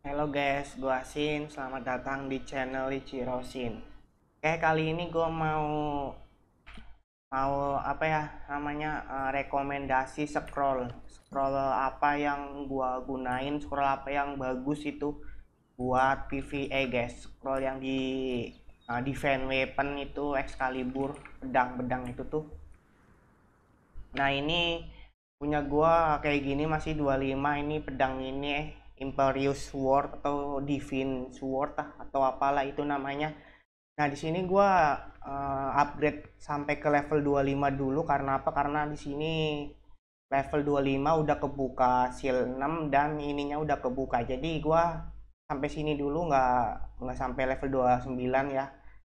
Halo guys, gua Asin. Selamat datang di channel Rosin. Oke, kali ini gua mau mau apa ya namanya uh, rekomendasi scroll. Scroll apa yang gua gunain, scroll apa yang bagus itu buat PvE guys. Scroll yang di uh, eh, defense weapon itu Excalibur, pedang-pedang itu tuh. Nah, ini punya gua kayak gini masih 25 ini pedang ini eh. Imperius Sword atau Divine Sword lah, atau apalah itu namanya. Nah, di sini gua uh, upgrade sampai ke level 25 dulu karena apa? Karena di sini level 25 udah kebuka seal 6 dan ininya udah kebuka. Jadi gua sampai sini dulu nggak nggak sampai level 29 ya.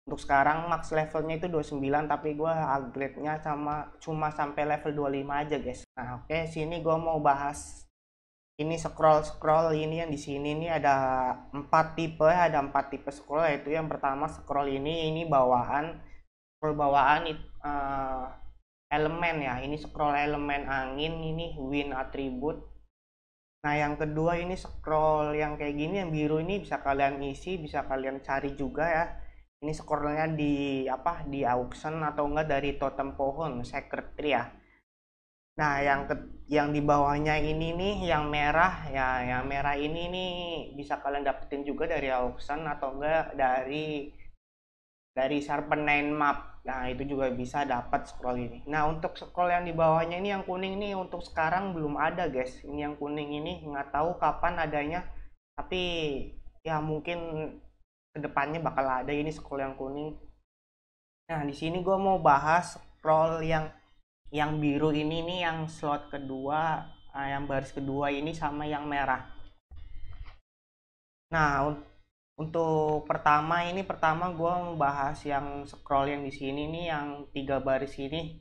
Untuk sekarang max levelnya itu 29 tapi gua upgrade-nya sama cuma sampai level 25 aja, guys. Nah, oke, okay, sini gua mau bahas ini scroll scroll ini yang di sini ini ada empat tipe ada empat tipe scroll yaitu yang pertama scroll ini ini bawaan scroll bawaan uh, eh, elemen ya ini scroll elemen angin ini win atribut nah yang kedua ini scroll yang kayak gini yang biru ini bisa kalian isi bisa kalian cari juga ya ini scrollnya di apa di auction atau enggak dari totem pohon secret tree ya Nah, yang ke, yang di bawahnya ini nih yang merah ya, yang merah ini nih bisa kalian dapetin juga dari auction atau enggak dari dari Serpentine Map. Nah, itu juga bisa dapat scroll ini. Nah, untuk scroll yang di bawahnya ini yang kuning nih untuk sekarang belum ada, guys. Ini yang kuning ini nggak tahu kapan adanya. Tapi ya mungkin kedepannya bakal ada ini scroll yang kuning. Nah, di sini gue mau bahas scroll yang yang biru ini nih yang slot kedua uh, yang baris kedua ini sama yang merah nah un untuk pertama ini pertama gue membahas yang scroll yang di sini nih yang tiga baris ini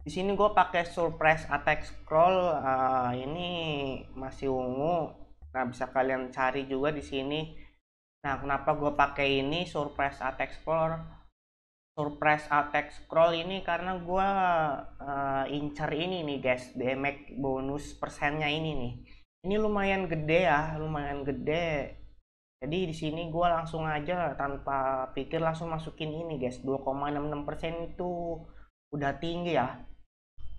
di sini gue pakai surprise attack scroll uh, ini masih ungu nah bisa kalian cari juga di sini nah kenapa gue pakai ini surprise attack scroll surprise attack scroll ini karena gue uh, incer ini nih guys damage bonus persennya ini nih ini lumayan gede ya lumayan gede jadi di sini gue langsung aja tanpa pikir langsung masukin ini guys 2,66% itu udah tinggi ya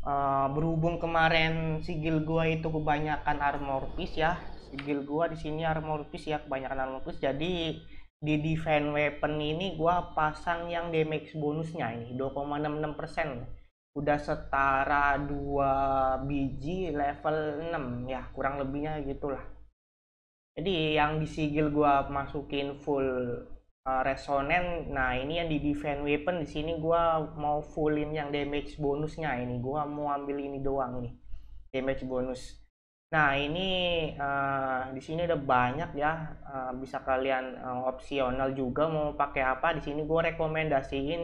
uh, berhubung kemarin sigil gue itu kebanyakan armor piece ya sigil gue di sini armor piece ya kebanyakan armor piece jadi di defense weapon ini gua pasang yang damage bonusnya ini 2,66% udah setara 2 biji level 6 ya kurang lebihnya gitulah jadi yang di sigil gua masukin full uh, nah ini yang di defense weapon di sini gua mau fullin yang damage bonusnya ini gua mau ambil ini doang nih damage bonus Nah, ini uh, di sini ada banyak ya, uh, bisa kalian uh, opsional juga mau pakai apa. Di sini gue rekomendasiin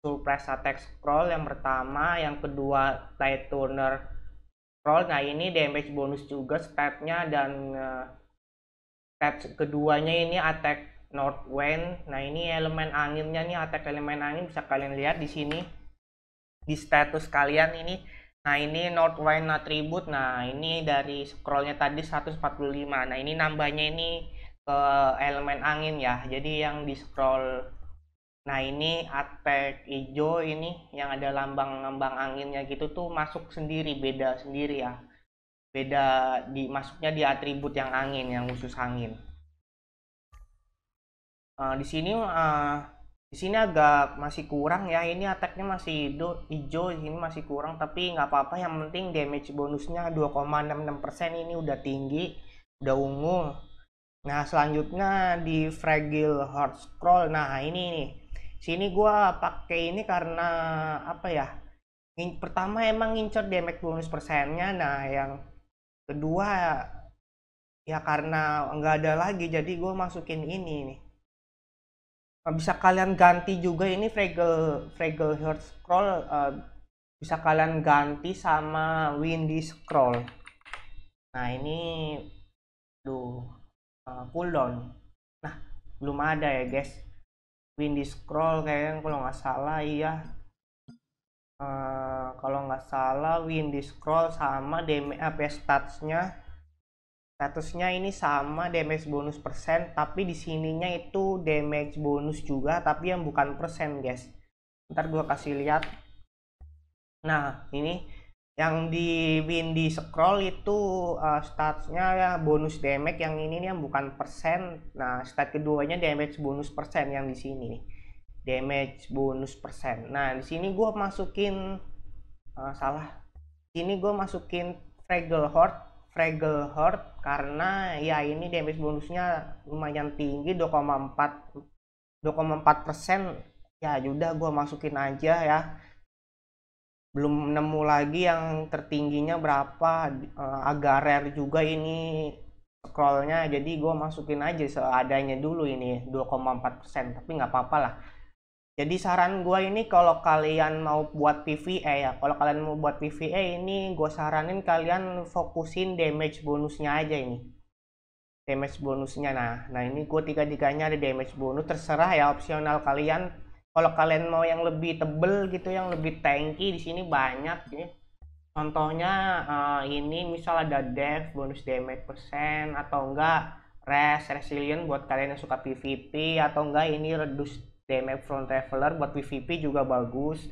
Surprise Attack Scroll yang pertama, yang kedua Light Turner Scroll. Nah, ini damage bonus juga statnya dan uh, step keduanya ini Attack North Wind. Nah, ini elemen anginnya nih, Attack elemen angin bisa kalian lihat di sini di status kalian ini Nah, ini not wine atribut Nah, ini dari scrollnya tadi 145. Nah, ini nambahnya ini ke elemen angin ya. Jadi yang di scroll Nah, ini attack hijau ini yang ada lambang-lambang anginnya gitu tuh masuk sendiri, beda sendiri ya. Beda di masuknya di atribut yang angin, yang khusus angin. Uh, di sini uh, di sini agak masih kurang ya ini attacknya masih do, hijau di sini masih kurang tapi nggak apa-apa yang penting damage bonusnya 2,66% ini udah tinggi udah ungu nah selanjutnya di fragile heart scroll nah ini nih sini gua pakai ini karena apa ya pertama emang ngincer damage bonus persennya nah yang kedua ya karena nggak ada lagi jadi gue masukin ini nih Nah, bisa kalian ganti juga ini Fraggle fregel Heart Scroll uh, bisa kalian ganti sama Windy Scroll. Nah ini tuh uh, eh, cooldown. Nah belum ada ya guys. Windy Scroll kayaknya kalau nggak salah iya. Uh, kalau nggak salah Windy Scroll sama DM apa ya, statsnya statusnya ini sama damage bonus persen tapi di sininya itu damage bonus juga tapi yang bukan persen guys ntar gua kasih lihat nah ini yang di windy scroll itu uh, statusnya ya bonus damage yang ini nih yang bukan persen nah stat keduanya damage bonus persen yang di sini nih damage bonus persen nah di sini gua masukin uh, salah ini sini gua masukin fraggle horde Regal Heart karena ya ini damage bonusnya lumayan tinggi 2,4 2,4 persen ya udah gue masukin aja ya belum nemu lagi yang tertingginya berapa eh, agak rare juga ini scrollnya jadi gue masukin aja seadanya dulu ini 2,4 persen tapi nggak apa-apa lah jadi saran gue ini kalau kalian mau buat PVA ya, kalau kalian mau buat PVA ini gue saranin kalian fokusin damage bonusnya aja ini. Damage bonusnya, nah, nah ini gue tiga-tiganya ada damage bonus, terserah ya opsional kalian. Kalau kalian mau yang lebih tebel gitu, yang lebih tanky di sini banyak ini. Contohnya uh, ini misal ada dev bonus damage persen atau enggak res resilient buat kalian yang suka PVP atau enggak ini reduce DMF Front Traveler buat PVP juga bagus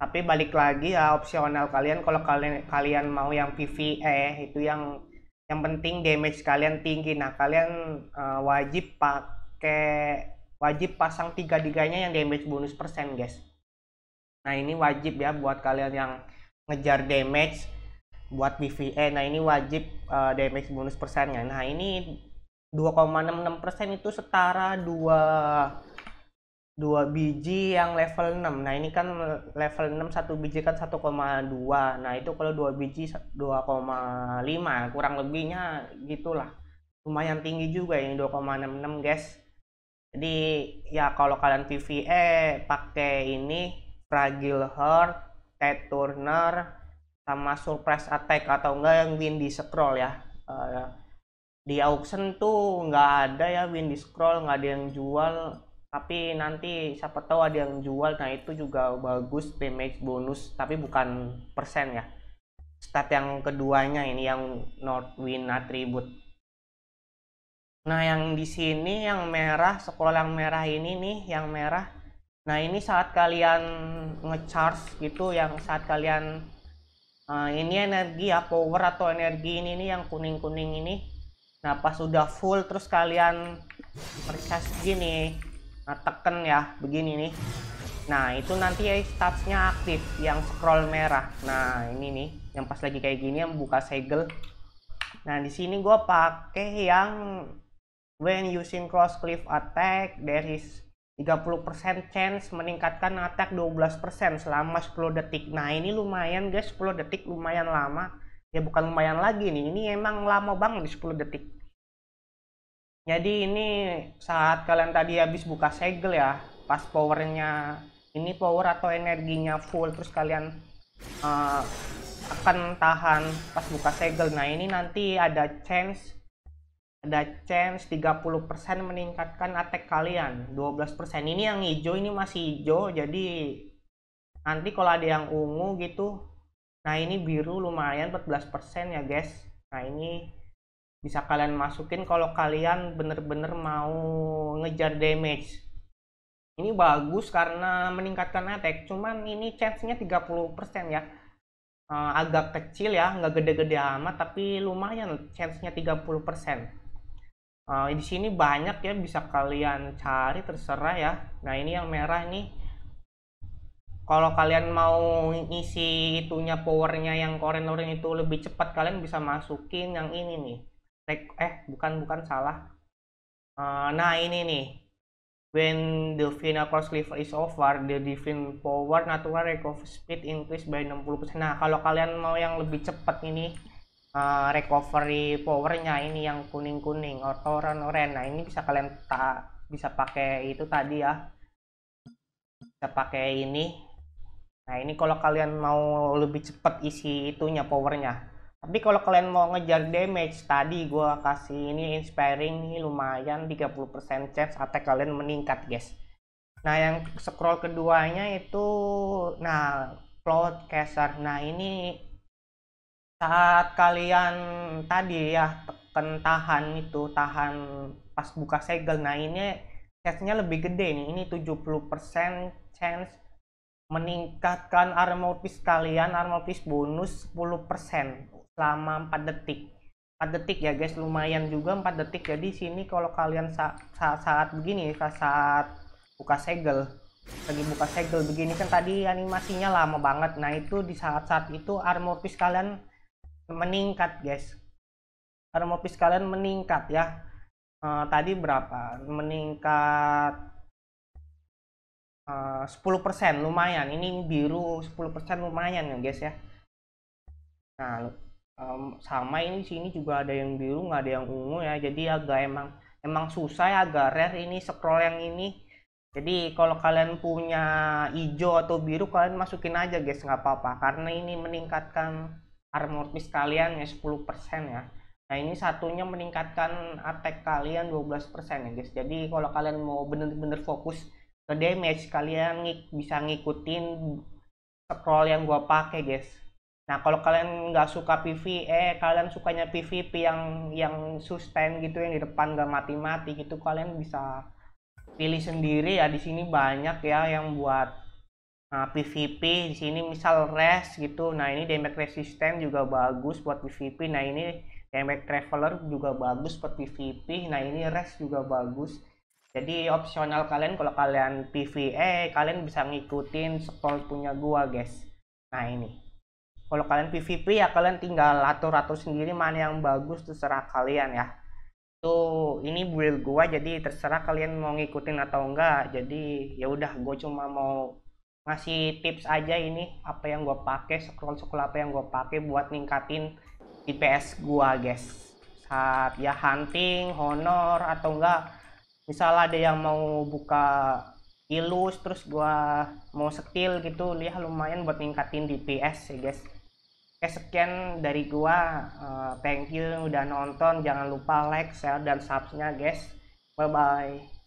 tapi balik lagi ya opsional kalian kalau kalian kalian mau yang PvE itu yang yang penting damage kalian tinggi nah kalian uh, wajib pakai wajib pasang tiga tiganya yang damage bonus persen guys nah ini wajib ya buat kalian yang ngejar damage buat PvE nah ini wajib uh, damage bonus persennya nah ini 2,66% itu setara 2 dua biji yang level 6 nah ini kan level 6 satu biji kan 1,2 nah itu kalau dua biji 2,5 kurang lebihnya gitulah lumayan tinggi juga ini 2,66 guys jadi ya kalau kalian PVE pakai ini fragile heart Ted Turner sama surprise attack atau enggak yang windy scroll ya eh, di auction tuh nggak ada ya windy scroll nggak ada yang jual tapi nanti siapa tahu ada yang jual nah itu juga bagus damage bonus tapi bukan persen ya stat yang keduanya ini yang North Northwind attribute nah yang di sini yang merah sekolah yang merah ini nih yang merah nah ini saat kalian ngecharge gitu yang saat kalian uh, ini energi ya power atau energi ini nih yang kuning-kuning ini nah pas sudah full terus kalian recharge gini Atakan nah, ya begini nih nah itu nanti ya statusnya aktif yang scroll merah nah ini nih yang pas lagi kayak gini yang buka segel nah di sini gue pake yang when using cross cliff attack there is 30% chance meningkatkan attack 12% selama 10 detik. Nah, ini lumayan guys, 10 detik lumayan lama. Ya bukan lumayan lagi nih, ini emang lama banget di 10 detik. Jadi ini saat kalian tadi habis buka segel ya, pas powernya ini power atau energinya full terus kalian uh, akan tahan pas buka segel. Nah, ini nanti ada chance ada chance 30% meningkatkan attack kalian. 12% ini yang hijau ini masih hijau jadi nanti kalau ada yang ungu gitu. Nah, ini biru lumayan 14% ya, guys. Nah, ini bisa kalian masukin kalau kalian bener-bener mau ngejar damage ini bagus karena meningkatkan attack cuman ini chance-nya 30% ya eh, agak kecil ya nggak gede-gede amat tapi lumayan chance-nya 30% uh, eh, di sini banyak ya bisa kalian cari terserah ya nah ini yang merah ini kalau kalian mau ngisi itunya powernya yang koren-koren itu lebih cepat kalian bisa masukin yang ini nih eh bukan bukan salah. Uh, nah ini nih. When the final cleaver is over, the divine power natural recovery speed increase by 60%. Nah, kalau kalian mau yang lebih cepat ini uh, recovery powernya ini yang kuning-kuning atau oranye oren Nah, ini bisa kalian tak bisa pakai itu tadi ya. Bisa pakai ini. Nah, ini kalau kalian mau lebih cepat isi itunya powernya tapi kalau kalian mau ngejar damage, tadi gue kasih ini inspiring nih lumayan 30% chance attack kalian meningkat guys. Nah yang scroll keduanya itu, nah Cloud caster Nah ini saat kalian tadi ya tekan tahan itu, tahan pas buka segel. Nah ini chance lebih gede nih, ini 70% chance meningkatkan armor piece kalian armor piece bonus 10% persen selama 4 detik 4 detik ya guys lumayan juga 4 detik jadi sini kalau kalian saat, saat, saat begini saat buka segel lagi buka segel begini kan tadi animasinya lama banget nah itu di saat-saat itu armor piece kalian meningkat guys armor piece kalian meningkat ya uh, tadi berapa meningkat eh, uh, 10% lumayan ini biru 10% lumayan ya guys ya nah um, sama ini sini juga ada yang biru nggak ada yang ungu ya jadi agak emang emang susah ya agak rare ini scroll yang ini jadi kalau kalian punya hijau atau biru kalian masukin aja guys nggak apa-apa karena ini meningkatkan armor piece kalian ya 10% ya nah ini satunya meningkatkan attack kalian 12% ya guys jadi kalau kalian mau bener-bener fokus ke damage kalian bisa ngikutin scroll yang gua pakai guys Nah, kalau kalian nggak suka PvE, eh, kalian sukanya PvP yang yang sustain gitu yang di depan nggak mati-mati gitu, kalian bisa pilih sendiri ya. Di sini banyak ya yang buat nah, PvP. Di sini misal rest gitu. Nah, ini damage resistant juga bagus buat PvP. Nah, ini damage traveler juga bagus buat PvP. Nah, ini rest juga bagus. Jadi opsional kalian kalau kalian PvE, kalian bisa ngikutin stall punya gua, guys. Nah, ini kalau kalian PVP ya kalian tinggal atur-atur sendiri mana yang bagus terserah kalian ya tuh ini build gua jadi terserah kalian mau ngikutin atau enggak jadi ya udah gue cuma mau ngasih tips aja ini apa yang gua pakai scroll scroll apa yang gua pakai buat ningkatin DPS gua guys saat ya hunting honor atau enggak misal ada yang mau buka ilus terus gua mau skill gitu lihat lumayan buat ningkatin DPS ya guys Oke sekian dari gua. Uh, thank you udah nonton. Jangan lupa like, share dan subscribe guys. Bye bye.